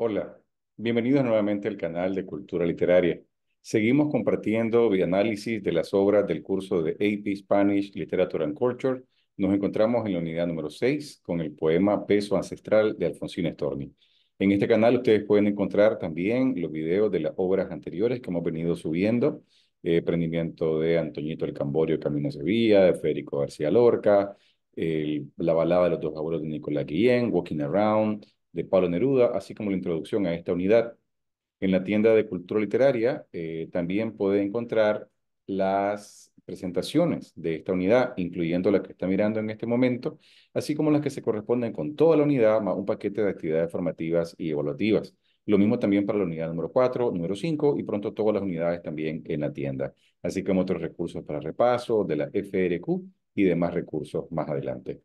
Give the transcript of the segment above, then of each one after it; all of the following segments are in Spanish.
Hola, bienvenidos nuevamente al canal de Cultura Literaria. Seguimos compartiendo vía análisis de las obras del curso de AP Spanish Literature and Culture. Nos encontramos en la unidad número 6 con el poema Peso Ancestral de Alfonsín estorni. En este canal ustedes pueden encontrar también los videos de las obras anteriores que hemos venido subiendo. Eh, de Antoñito el Camborio, Camino de Sevilla, de Federico García Lorca, la balada de los dos abuelos de Nicolás Guillén, Walking Around, de Pablo Neruda, así como la introducción a esta unidad. En la tienda de cultura literaria eh, también puede encontrar las presentaciones de esta unidad, incluyendo la que está mirando en este momento, así como las que se corresponden con toda la unidad, más un paquete de actividades formativas y evaluativas. Lo mismo también para la unidad número 4, número 5 y pronto todas las unidades también en la tienda, así como otros recursos para repaso de la FRQ y demás recursos más adelante.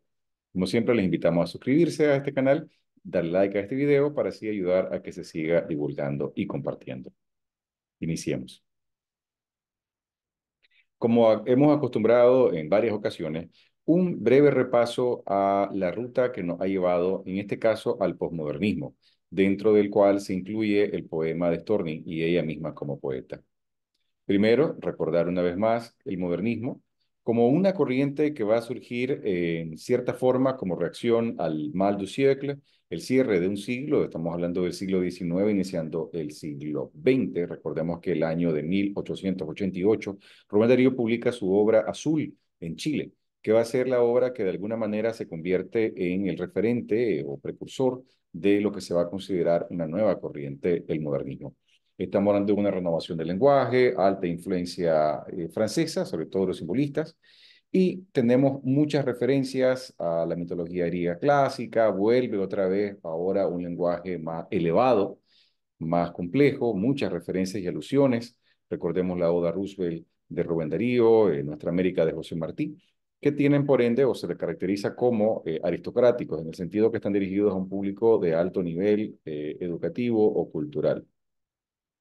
Como siempre, les invitamos a suscribirse a este canal darle like a este video para así ayudar a que se siga divulgando y compartiendo. Iniciemos. Como hemos acostumbrado en varias ocasiones, un breve repaso a la ruta que nos ha llevado, en este caso, al posmodernismo, dentro del cual se incluye el poema de Storni y ella misma como poeta. Primero, recordar una vez más el modernismo, como una corriente que va a surgir en cierta forma como reacción al mal du siècle, el cierre de un siglo, estamos hablando del siglo XIX, iniciando el siglo XX. Recordemos que el año de 1888, Rubén Darío publica su obra Azul en Chile, que va a ser la obra que de alguna manera se convierte en el referente eh, o precursor de lo que se va a considerar una nueva corriente, el modernismo. Estamos hablando de una renovación del lenguaje, alta influencia eh, francesa, sobre todo los simbolistas, y tenemos muchas referencias a la mitología griega clásica, vuelve otra vez ahora un lenguaje más elevado, más complejo, muchas referencias y alusiones. Recordemos la Oda Roosevelt de Rubén Darío, eh, Nuestra América de José Martí, que tienen por ende o se le caracteriza como eh, aristocráticos, en el sentido que están dirigidos a un público de alto nivel educativo o cultural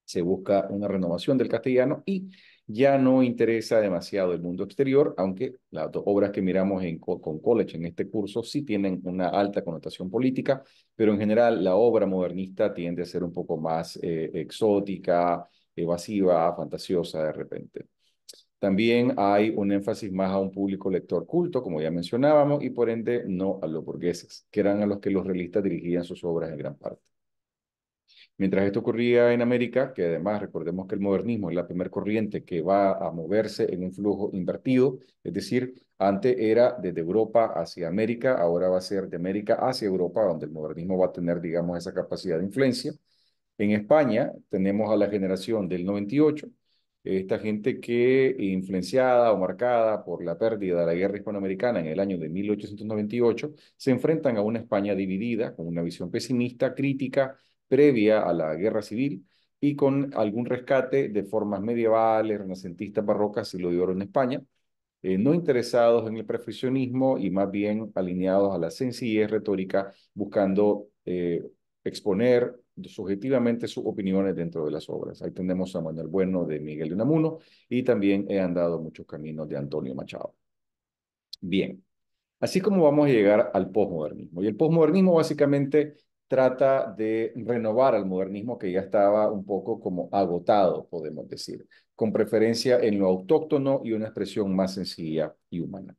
se busca una renovación del castellano y ya no interesa demasiado el mundo exterior, aunque las obras que miramos con College en este curso sí tienen una alta connotación política, pero en general la obra modernista tiende a ser un poco más eh, exótica, evasiva, fantasiosa de repente. También hay un énfasis más a un público lector culto, como ya mencionábamos, y por ende no a los burgueses, que eran a los que los realistas dirigían sus obras en gran parte. Mientras esto ocurría en América, que además recordemos que el modernismo es la primera corriente que va a moverse en un flujo invertido, es decir, antes era desde Europa hacia América, ahora va a ser de América hacia Europa, donde el modernismo va a tener, digamos, esa capacidad de influencia. En España tenemos a la generación del 98, esta gente que influenciada o marcada por la pérdida de la guerra hispanoamericana en el año de 1898, se enfrentan a una España dividida, con una visión pesimista, crítica, previa a la guerra civil y con algún rescate de formas medievales, renacentistas, barrocas, lo de oro en España, eh, no interesados en el perfeccionismo y más bien alineados a la sencillez retórica, buscando eh, exponer subjetivamente sus opiniones dentro de las obras. Ahí tenemos a Manuel Bueno de Miguel de Unamuno y también he andado muchos caminos de Antonio Machado. Bien, así como vamos a llegar al posmodernismo. Y el posmodernismo básicamente trata de renovar al modernismo que ya estaba un poco como agotado, podemos decir, con preferencia en lo autóctono y una expresión más sencilla y humana.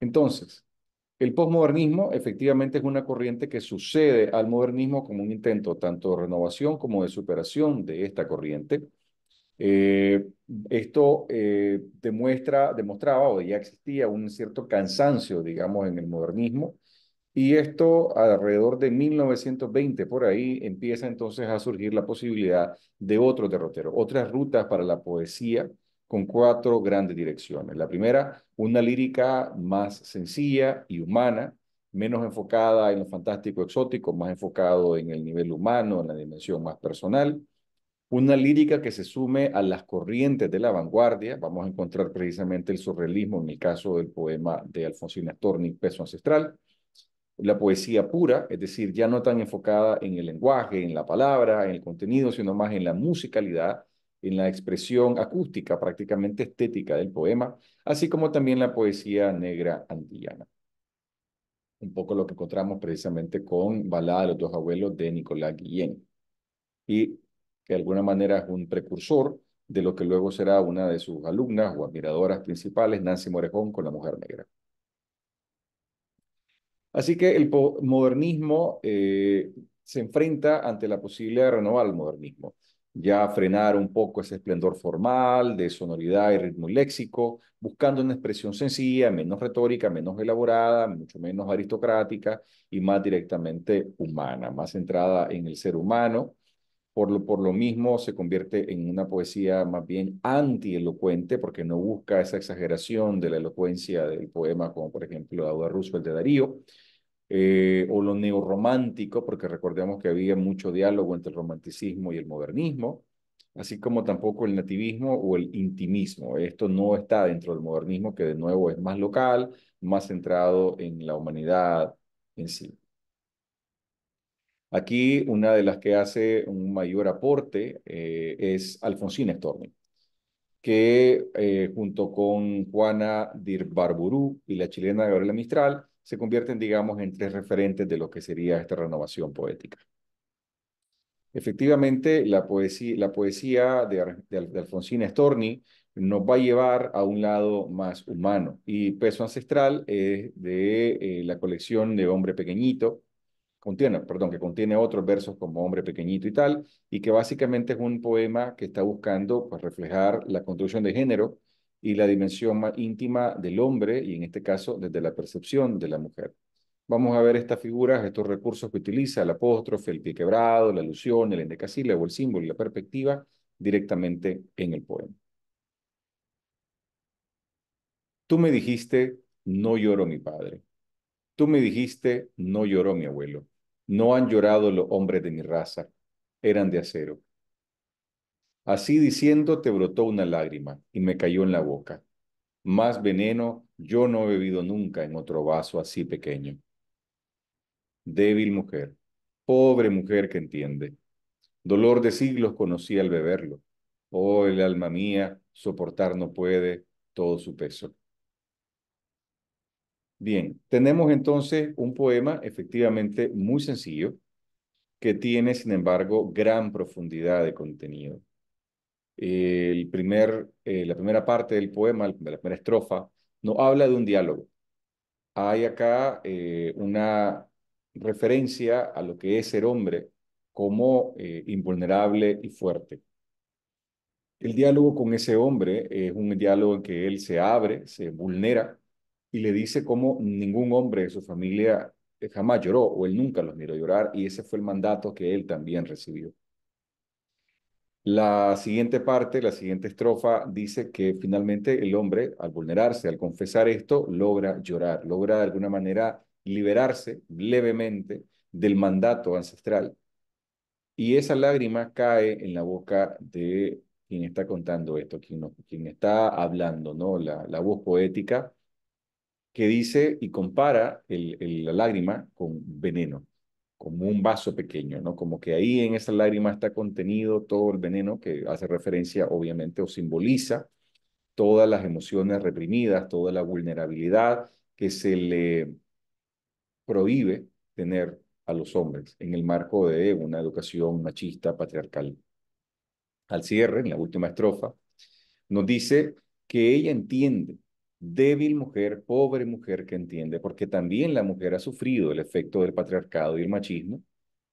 Entonces, el posmodernismo efectivamente es una corriente que sucede al modernismo como un intento tanto de renovación como de superación de esta corriente. Eh, esto eh, demuestra, demostraba o ya existía un cierto cansancio, digamos, en el modernismo, y esto alrededor de 1920, por ahí, empieza entonces a surgir la posibilidad de otro derrotero, otras rutas para la poesía con cuatro grandes direcciones. La primera, una lírica más sencilla y humana, menos enfocada en lo fantástico exótico, más enfocado en el nivel humano, en la dimensión más personal. Una lírica que se sume a las corrientes de la vanguardia. Vamos a encontrar precisamente el surrealismo en mi caso del poema de Alfonsina Storni, Peso Ancestral la poesía pura, es decir, ya no tan enfocada en el lenguaje, en la palabra, en el contenido, sino más en la musicalidad, en la expresión acústica, prácticamente estética del poema, así como también la poesía negra andillana. Un poco lo que encontramos precisamente con Balada de los dos abuelos de Nicolás Guillén, y que de alguna manera es un precursor de lo que luego será una de sus alumnas o admiradoras principales, Nancy Morejón, con la Mujer Negra. Así que el modernismo eh, se enfrenta ante la posibilidad de renovar el modernismo, ya frenar un poco ese esplendor formal de sonoridad y ritmo léxico, buscando una expresión sencilla, menos retórica, menos elaborada, mucho menos aristocrática y más directamente humana, más centrada en el ser humano por lo, mismo se convierte en una poesía más bien antielocuente, porque no busca esa exageración de la elocuencia del poema, como por ejemplo Auda el de Darío, eh, o lo neorromántico, porque recordemos que había mucho diálogo entre el romanticismo y el modernismo, así como tampoco el nativismo o el intimismo. Esto no está dentro del modernismo, que de nuevo es más local, más centrado en la humanidad en sí. Aquí una de las que hace un mayor aporte eh, es Alfonsina Storni, que eh, junto con Juana Dirbarburú y la chilena Gabriela Mistral se convierten, digamos, en tres referentes de lo que sería esta renovación poética. Efectivamente, la poesía, de, Alfonsina Storni nos va a llevar a un lado más humano. Y Peso Ancestral es de eh, la colección de Hombre Pequeñito, contiene, perdón, que contiene otros versos como Hombre Pequeñito y tal, y que básicamente es un poema que está buscando pues, reflejar la construcción de género y la dimensión más íntima del hombre, y en este caso desde la percepción de la mujer. Vamos a ver estas figuras, estos recursos que utiliza, el apóstrofe, el pie quebrado, la alusión, el o el símbolo y la perspectiva directamente en el poema. Tú me dijiste, no lloro mi padre. Tú me dijiste, no lloró mi abuelo. No han llorado los hombres de mi raza, eran de acero. Así diciendo, te brotó una lágrima y me cayó en la boca. Más veneno yo no he bebido nunca en otro vaso así pequeño. Débil mujer, pobre mujer que entiende. Dolor de siglos conocí al beberlo. Oh, el alma mía, soportar no puede todo su peso. Bien, tenemos entonces un poema efectivamente muy sencillo que tiene, sin embargo, gran profundidad de contenido. Eh, la primera parte del poema, la primera estrofa, nos habla de un diálogo. Hay acá eh, una referencia a lo que es ser hombre como eh, invulnerable y fuerte. El diálogo con ese hombre es un diálogo en que él se abre, se vulnera y le dice cómo ningún hombre de su familia jamás lloró o él nunca los miró llorar y ese fue el mandato que él también recibió. La siguiente parte, la siguiente estrofa dice que finalmente el hombre, al vulnerarse, al confesar esto, logra llorar, logra de alguna manera liberarse levemente del mandato ancestral. Y esa lágrima cae en la boca de quien está contando esto, quien, quien está hablando, ¿no? La, la voz poética que dice y compara el, la lágrima con veneno, como un vaso pequeño, ¿no? Como que ahí en esa lágrima está contenido todo el veneno que hace referencia, obviamente, o simboliza todas las emociones reprimidas, toda la vulnerabilidad que se le prohíbe tener a los hombres en el marco de una educación machista patriarcal. Al cierre, en la última estrofa, nos dice que ella entiende débil mujer, pobre mujer que entiende, porque también la mujer ha sufrido el efecto del patriarcado y el machismo.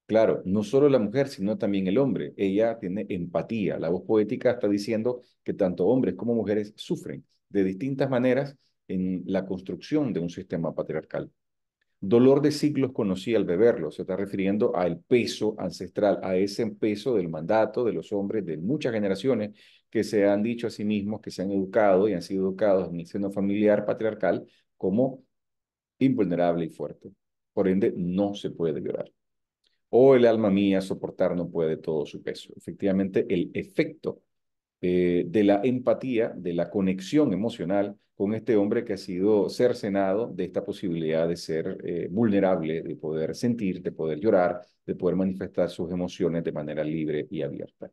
Claro, no solo la mujer, sino también el hombre. Ella tiene empatía. La voz poética está diciendo que tanto hombres como mujeres sufren de distintas maneras en la construcción de un sistema patriarcal. Dolor de siglos conocí al beberlo, se está refiriendo al peso ancestral, a ese peso del mandato de los hombres de muchas generaciones que se han dicho a sí mismos, que se han educado y han sido educados en el seno familiar patriarcal como invulnerable y fuerte. Por ende, no se puede llorar. O el alma mía soportar no puede todo su peso. Efectivamente, el efecto eh, de la empatía, de la conexión emocional con este hombre que ha sido cercenado de esta posibilidad de ser eh, vulnerable, de poder sentir, de poder llorar, de poder manifestar sus emociones de manera libre y abierta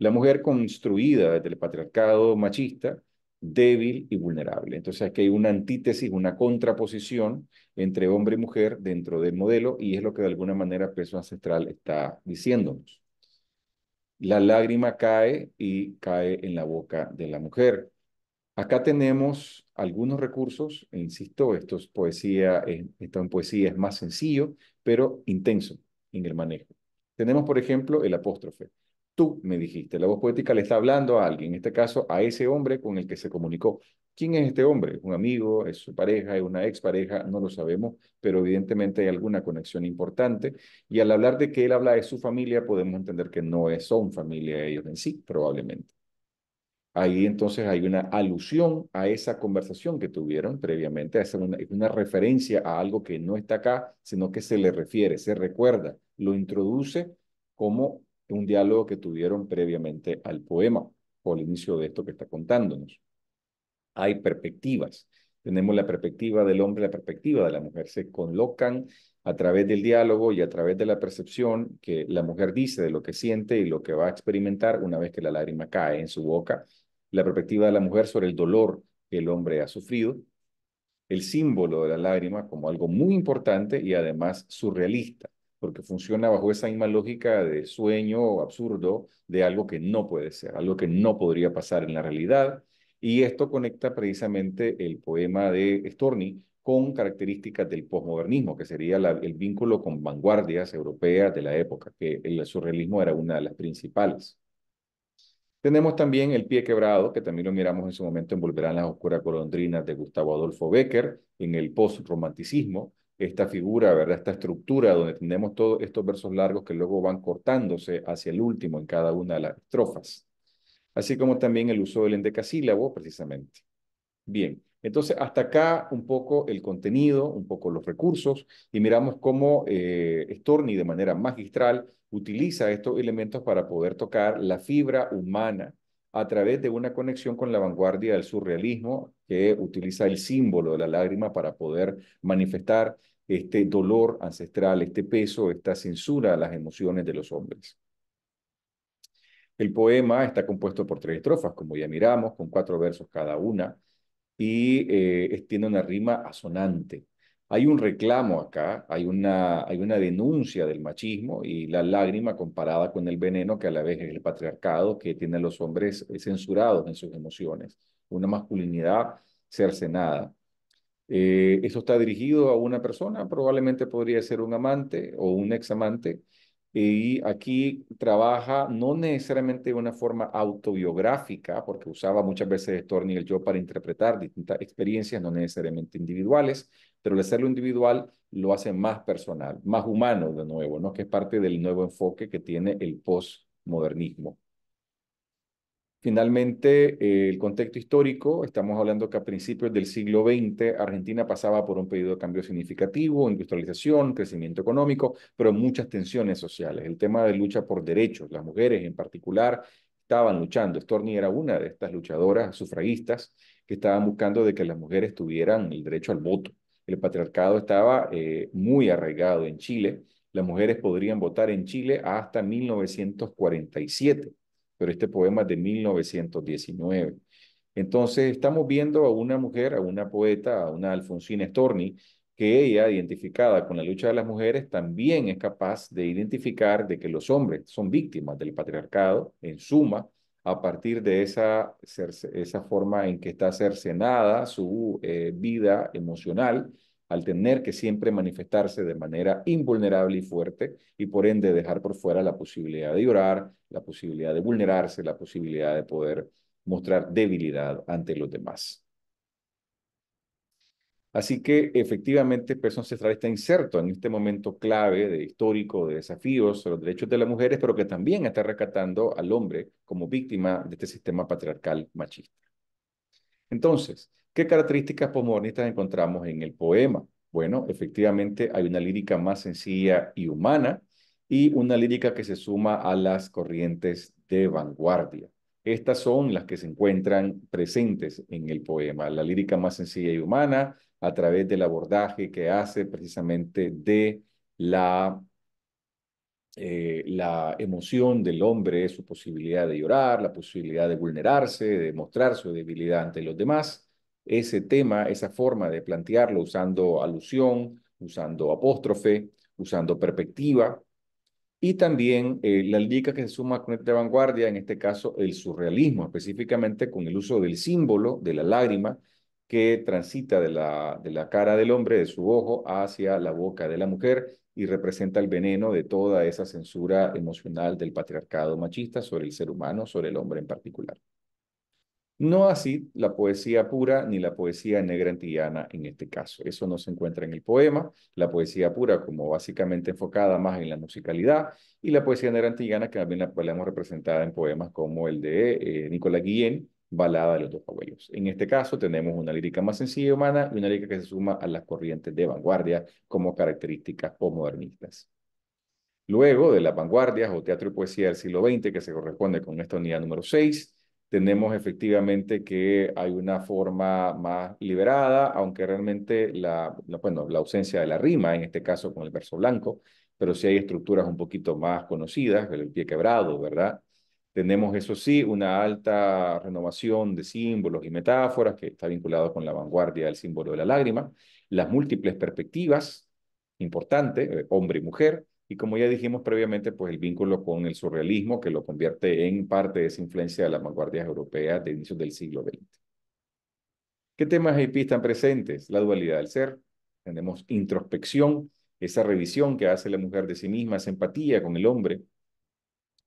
la mujer construida desde el patriarcado machista, débil y vulnerable. Entonces aquí hay una antítesis, una contraposición entre hombre y mujer dentro del modelo y es lo que de alguna manera Peso Ancestral está diciéndonos. La lágrima cae y cae en la boca de la mujer. Acá tenemos algunos recursos, e insisto, estos poesía, esto en poesía es más sencillo, pero intenso en el manejo. Tenemos, por ejemplo, el apóstrofe tú me dijiste. La voz poética le está hablando a alguien, en este caso a ese hombre con el que se comunicó. ¿Quién es este hombre? un amigo? ¿Es su pareja? ¿Es una expareja? No lo sabemos, pero evidentemente hay alguna conexión importante. Y al hablar de que él habla de su familia, podemos entender que no son familia ellos en sí, probablemente. Ahí entonces hay una alusión a esa conversación que tuvieron previamente, es una, una, referencia a algo que no está acá, sino que se le refiere, se recuerda, lo introduce como un diálogo que tuvieron previamente al poema o al inicio de esto que está contándonos. Hay perspectivas. Tenemos la perspectiva del hombre, la perspectiva de la mujer. Se colocan a través del diálogo y a través de la percepción que la mujer dice de lo que siente y lo que va a experimentar una vez que la lágrima cae en su boca. La perspectiva de la mujer sobre el dolor que el hombre ha sufrido. El símbolo de la lágrima como algo muy importante y además surrealista porque funciona bajo esa misma lógica de sueño absurdo de algo que no puede ser, algo que no podría pasar en la realidad. Y esto conecta precisamente el poema de Storni con características del posmodernismo, que sería el vínculo con vanguardias europeas de la época, que el surrealismo era una de las principales. Tenemos también El pie quebrado, que también lo miramos en su momento en Volverán las oscuras colondrinas de Gustavo Adolfo Becker, en el postromanticismo, esta figura, ¿verdad? Esta estructura donde tenemos todos estos versos largos que luego van cortándose hacia el último en cada una de las estrofas. Así como también el uso del endecasílabo, precisamente. Bien, entonces hasta acá un poco el contenido, un poco los recursos, y miramos cómo eh, Storni de manera magistral utiliza estos elementos para poder tocar la fibra humana a través de una conexión con la vanguardia del surrealismo que utiliza el símbolo de la lágrima para poder manifestar este dolor ancestral, este peso, esta censura a las emociones de los hombres. El poema está compuesto por tres estrofas, como ya miramos, con cuatro versos cada una, y eh, tiene una rima asonante. Hay un reclamo acá, hay una, hay una denuncia del machismo y la lágrima comparada con el veneno que a la vez es el patriarcado que tiene los hombres eh, censurados en sus emociones, una masculinidad cercenada. Eh, eso está dirigido a una persona, probablemente podría ser un amante o un ex amante, y aquí trabaja no necesariamente de una forma autobiográfica, porque usaba muchas veces Storni el yo para interpretar distintas experiencias, no necesariamente individuales, pero el hacerlo individual lo hace más personal, más humano de nuevo, ¿no? que es parte del nuevo enfoque que tiene el postmodernismo. Finalmente, eh, el contexto histórico, estamos hablando que a principios del siglo XX Argentina pasaba por un periodo de cambio significativo, industrialización, crecimiento económico, pero muchas tensiones sociales. El tema de lucha por derechos, las mujeres en particular estaban luchando. Storni era una de estas luchadoras sufragistas que estaban buscando de que las mujeres tuvieran el derecho al voto el patriarcado estaba eh, muy arraigado en Chile. Las mujeres podrían votar en Chile hasta 1947, pero este poema es de 1919. Entonces estamos viendo a una mujer, a una poeta, a una Alfonsina Storni, que ella, identificada con la lucha de las mujeres, también es capaz de identificar de que los hombres son víctimas del patriarcado, en suma, a partir de esa, forma en que está cercenada su eh, vida emocional, al tener que siempre manifestarse de manera invulnerable y fuerte, y por ende dejar por fuera la posibilidad de llorar, la posibilidad de vulnerarse, la posibilidad de poder mostrar debilidad ante los demás. Así que efectivamente Person Central está inserto en este momento clave de histórico de desafíos a los derechos de las mujeres, pero que también está rescatando al hombre como víctima de este sistema patriarcal machista. Entonces, ¿qué características posmodernistas encontramos en el poema? Bueno, efectivamente hay una lírica más sencilla y humana y una lírica que se suma a las corrientes de vanguardia. Estas son las que se encuentran presentes en el poema, la lírica más sencilla y humana, a través del abordaje que hace precisamente de la, eh, la emoción del hombre, su posibilidad de llorar, la posibilidad de vulnerarse, de mostrar su debilidad ante los demás. Ese tema, esa forma de plantearlo usando alusión, usando apóstrofe, usando perspectiva, y también eh, la lírica que se suma con esta vanguardia, en este caso el surrealismo, específicamente con el uso del símbolo de la lágrima que transita de la, de la cara del hombre, de su ojo, hacia la boca de la mujer y representa el veneno de toda esa censura emocional del patriarcado machista sobre el ser humano, sobre el hombre en particular. No así la poesía pura ni la poesía negra antillana en este caso. Eso no se encuentra en el poema. La poesía pura como básicamente enfocada más en la musicalidad y la poesía negra antillana que también la podemos representada en poemas como el de eh, Nicolás Guillén, balada de los dos abuelos. En este caso tenemos una lírica más sencilla y humana y una lírica que se suma a las corrientes de vanguardia como características postmodernistas. Luego de las vanguardias o teatro y poesía del siglo XX, que se corresponde con esta unidad número 6, tenemos efectivamente que hay una forma más liberada, aunque realmente la, la, bueno, la ausencia de la rima, en este caso con el verso blanco, pero sí hay estructuras un poquito más conocidas, el pie quebrado, ¿verdad? Tenemos, eso sí, una alta renovación de símbolos y metáforas que está vinculado con la vanguardia del símbolo de la lágrima, las múltiples perspectivas, importante, eh, hombre y mujer, y como ya dijimos previamente, pues el vínculo con el surrealismo que lo convierte en parte de esa influencia de las vanguardias europeas de inicios del siglo XX. ¿Qué temas y están presentes? La dualidad del ser, tenemos introspección, esa revisión que hace la mujer de sí misma, esa empatía con el hombre,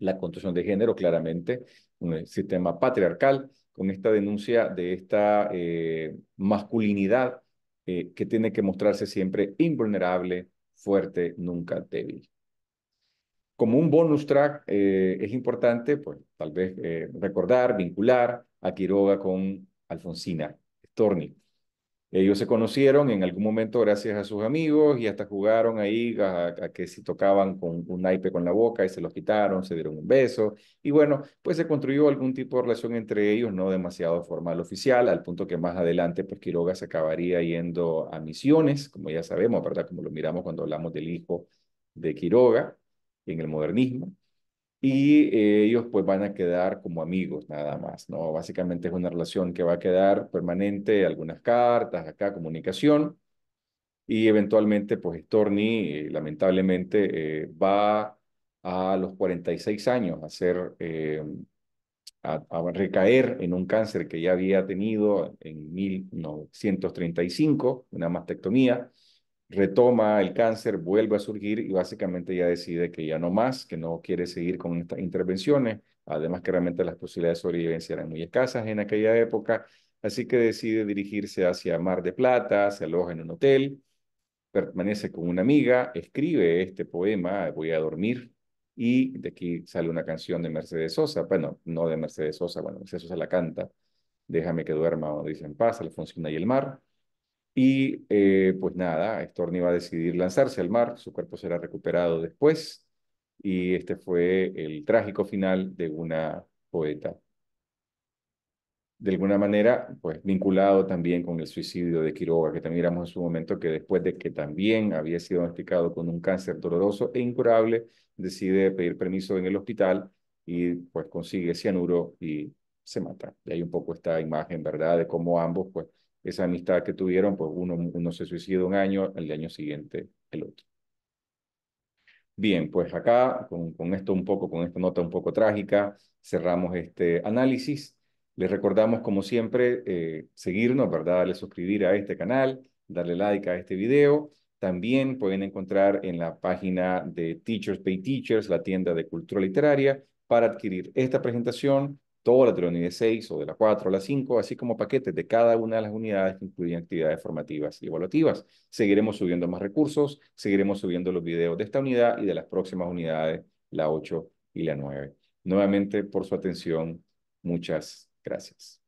la construcción de género, claramente, un eh, sistema patriarcal, con esta denuncia de esta eh, masculinidad eh, que tiene que mostrarse siempre invulnerable, fuerte, nunca débil. Como un bonus track es importante, pues tal vez recordar, vincular a Quiroga con Alfonsina Storni, ellos se conocieron en algún momento gracias a sus amigos y hasta jugaron ahí a, que si tocaban con un naipe con la boca y se los quitaron, se dieron un beso. Y bueno, pues se construyó algún tipo de relación entre ellos, no demasiado formal oficial, al punto que más adelante, pues Quiroga se acabaría yendo a misiones, como ya sabemos, ¿verdad? Como lo miramos cuando hablamos del hijo de Quiroga en el modernismo y eh, ellos pues van a quedar como amigos nada más, ¿no? Básicamente es una relación que va a quedar permanente, algunas cartas, acá comunicación, y eventualmente pues Storni eh, lamentablemente eh, va a los 46 años a ser, a, a, recaer en un cáncer que ya había tenido en 1935, una mastectomía, retoma el cáncer, vuelve a surgir y básicamente ya decide que ya no más, que no quiere seguir con estas intervenciones, además que realmente las posibilidades de sobrevivencia eran muy escasas en aquella época, así que decide dirigirse hacia Mar de Plata, se aloja en un hotel, permanece con una amiga, escribe este poema, Voy a dormir, y de aquí sale una canción de Mercedes Sosa, bueno, no de Mercedes Sosa, bueno, Mercedes Sosa la canta, Déjame que duerma o dice en paz, funciona y el mar, y eh, pues nada, Storni va a decidir lanzarse al mar, su cuerpo será recuperado después. Y este fue el trágico final de una poeta. De alguna manera, pues vinculado también con el suicidio de Quiroga, que también éramos en su momento que después de que también había sido diagnosticado con un cáncer doloroso e incurable, decide pedir permiso en el hospital y pues consigue cianuro y se mata. de ahí un poco esta imagen, ¿verdad?, de cómo ambos pues esa amistad que tuvieron, pues uno, uno se suicidó un año, el año siguiente el otro. Bien, pues acá, con, esto un poco, con esta nota un poco trágica, cerramos este análisis. Les recordamos, como siempre, eh, seguirnos, ¿verdad? Darle suscribir a este canal, darle like a este video. También pueden encontrar en la página de Teachers Pay Teachers, la tienda de cultura literaria, para adquirir esta presentación Toda de la unidad 6 o de la 4 a la 5, así como paquetes de cada una de las unidades que incluyen actividades formativas y evaluativas. Seguiremos subiendo más recursos, seguiremos subiendo los videos de esta unidad y de las próximas unidades, la 8 y la 9. Nuevamente, por su atención, muchas gracias.